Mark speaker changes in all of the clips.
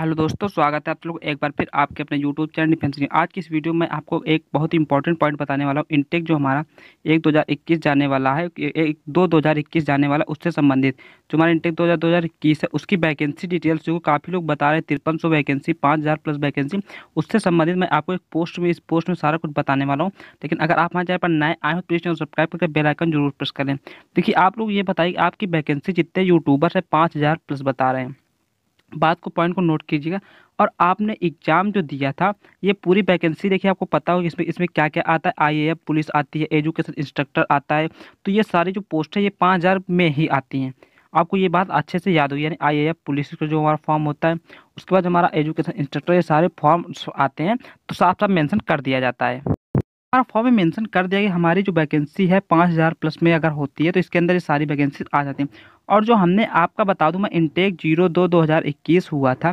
Speaker 1: hello दोस्तों स्वागत है आप लोग एक बार फिर आपके अपने यूट्यूब चैनल डिफेंस की आज की इस वीडियो में आपको एक बहुत ही इंपॉर्टेंट पॉइंट बताने वाला हूँ इंटेक जो हमारा एक 2021 जाने वाला है एक दो 2021 जाने वाला उससे संबंधित जो हमारा इंटेक दो हज़ार है उसकी वैकेंसी डिटेल्स जो काफ़ी लोग बता रहे हैं तिरपन सौ वैकेंसी पाँच हज़ार प्लस वैकेंसी उससे संबंधित मैं आपको एक पोस्ट में इस पोस्ट में सारा कुछ बताने वाला हूँ लेकिन अगर आप हमारे चैनल पर नए आए हो प्लीज़ तो सब्सक्राइब करके बेलाइकन जरूर प्रेस करें देखिए आप लोग ये बताइए आपकी वैकेंसी जितने यूट्यूबर है पाँच प्लस बता रहे हैं बात को पॉइंट को नोट कीजिएगा और आपने एग्ज़ाम जो दिया था ये पूरी वैकेंसी देखिए आपको पता होगा इसमें इसमें क्या क्या आता है आई पुलिस आती है एजुकेशन इंस्ट्रक्टर आता है तो ये सारी जो पोस्ट है ये पाँच हज़ार में ही आती हैं आपको ये बात अच्छे से याद होगी यानी आई पुलिस का जो हमारा फॉर्म होता है उसके बाद हमारा एजुकेशन इंस्ट्रक्टर ये सारे फॉर्म आते हैं तो साफ साफ मैंसन कर दिया जाता है हमारा फॉर्म में मेंशन कर दिया कि हमारी जो वैकेंसी है पाँच हज़ार प्लस में अगर होती है तो इसके अंदर ये सारी वैकेंसी आ जाती हैं और जो हमने आपका बता दूं मैं इनटेक जीरो दो दो हज़ार इक्कीस हुआ था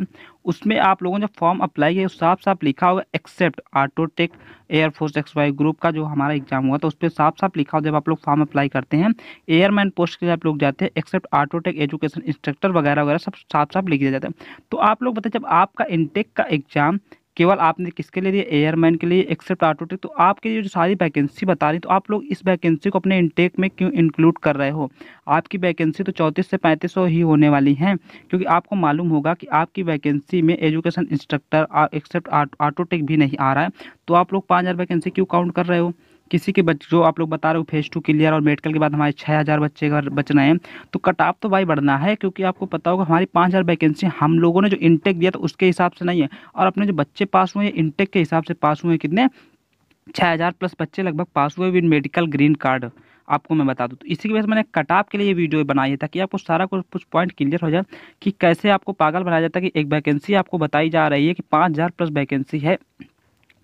Speaker 1: उसमें आप लोगों ने जो फॉर्म अप्लाई किया साफ साफ लिखा होगा एक्सेप्ट आटोटेक एयरफोर्स एक्स वाई ग्रुप का जो हमारा एग्जाम हुआ था उस पर साफ साफ लिखा हो जब आप लोग फॉर्म अप्लाई करते हैं एयरमैन पोस्ट के लिए आप लोग जाते हैं एक्सेप्ट आटोटेक एजुकेशन इंस्ट्रक्टर वगैरह वगैरह सब साफ साफ लिख दिया जाता है तो आप लोग बताए जब आपका इनटेक का एग्जाम केवल आपने किसके लिए दिया एयरमैन के लिए एक्सेप्ट ऑटोटेक तो आपके लिए जो सारी वैकेंसी बता रही तो आप लोग इस वैकेंसी को अपने इनटेक में क्यों इंक्लूड कर रहे हो आपकी वैकेंसी तो चौंतीस से पैंतीस ही होने वाली है क्योंकि आपको मालूम होगा कि आपकी वैकेंसी में एजुकेशन इंस्ट्रक्टर एक्सेप्ट ऑटोटेक भी नहीं आ रहा है तो आप लोग पाँच वैकेंसी क्यों काउंट कर रहे हो किसी के बच्चे जो आप लोग बता रहे हो फेज टू क्लियर और मेडिकल के बाद हमारे छः हज़ार बच्चे अगर बचना है तो कट ऑफ तो भाई बढ़ना है क्योंकि आपको पता होगा हमारी पाँच हज़ार वैकेंसी हम लोगों ने जो इंटेक दिया था उसके हिसाब से नहीं है और अपने जो बच्चे पास हुए हैं इंटेक के हिसाब से पास हुए हैं कितने छः हज़ार प्लस बच्चे लगभग पास हुए विद मेडिकल ग्रीन कार्ड आपको मैं बता दूँ तो इसी की वजह से मैंने कटाप के लिए ये वीडियो बनाई है ताकि आपको सारा कुछ कुछ पॉइंट क्लियर हो जाए कि कैसे आपको पागल बनाया जाता है कि एक वैकेंसी आपको बताई जा रही है कि पाँच हज़ार प्लस वैकेंसी है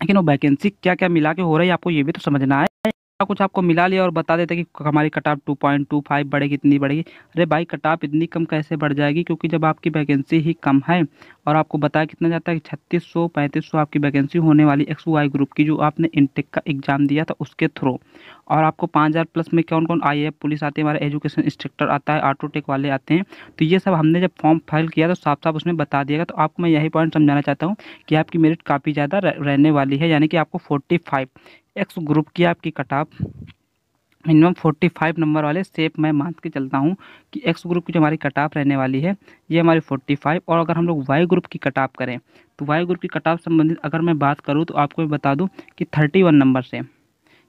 Speaker 1: लेकिन वो वैकेंसी क्या क्या मिला के हो रही है आपको ये भी तो समझना है कुछ आपको मिला लिया और बता देते कि हमारी cutoff two point two five बढ़ेगी इतनी बढ़ेगी अरे भाई कटाप इतनी कम कैसे बढ़ जाएगी क्योंकि जब आपकी वैकेंसी ही कम है और आपको बताया कितना जाता है कि छत्तीस सौ पैंतीस सौ आपकी वैकेंसी होने वाली एक्स वाई ग्रुप की जो आपने इंटेक का एग्ज़ाम दिया था उसके थ्रू और आपको पाँच हज़ार प्लस में कौन कौन आई पुलिस आती है हमारे एजुकेशन इंस्ट्रक्टर आता है आटोटेक वाले आते हैं तो ये सब हमने जब फॉर्म फाइल किया तो साफ साफ उसमें बता दिया तो आपको मैं यही पॉइंट समझाना चाहता हूँ कि आपकी मेरिट काफ़ी ज़्यादा रहने वाली है यानी कि आपको फोर्टी फाइव एक्स ग्रुप की आपकी कट ऑफ मिनिमम 45 नंबर वाले सेप मैं मान के चलता हूँ कि एक्स ग्रुप की जो हमारी कट ऑफ रहने वाली है ये हमारी 45 और अगर हम लोग वाई ग्रुप की कट ऑफ करें तो वाई ग्रुप की कट ऑफ संबंधित अगर मैं बात करूँ तो आपको मैं बता दूँ कि 31 नंबर से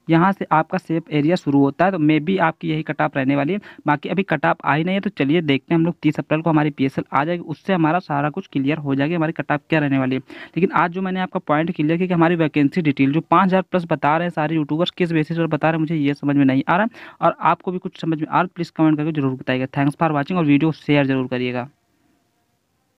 Speaker 1: यहाँ से आपका सेफ एरिया शुरू होता है तो मे भी आपकी यही कट रहने वाली है बाकी अभी कटाप आई नहीं है तो चलिए देखते हैं हम लोग तीस अप्रैल को हमारी पी आ जाएगी उससे हमारा सारा कुछ क्लियर हो जाएगी हमारी कटाप क्या रहने वाली है लेकिन आज जो मैंने आपका पॉइंट क्लियर किया कि हमारी वैकेंसी डिटेल जो पाँच प्लस बता रहे हैं सारे यूट्यूबर्स किस बेसिस पर बता रहे हैं मुझे ये समझ में नहीं आ रहा और आपको भी कुछ समझ में आ रहा प्लीज़ कमेंट करके जरूर बताइएगा थैंक्स फॉर वॉचिंग और वीडियो शेयर जरूर करिएगा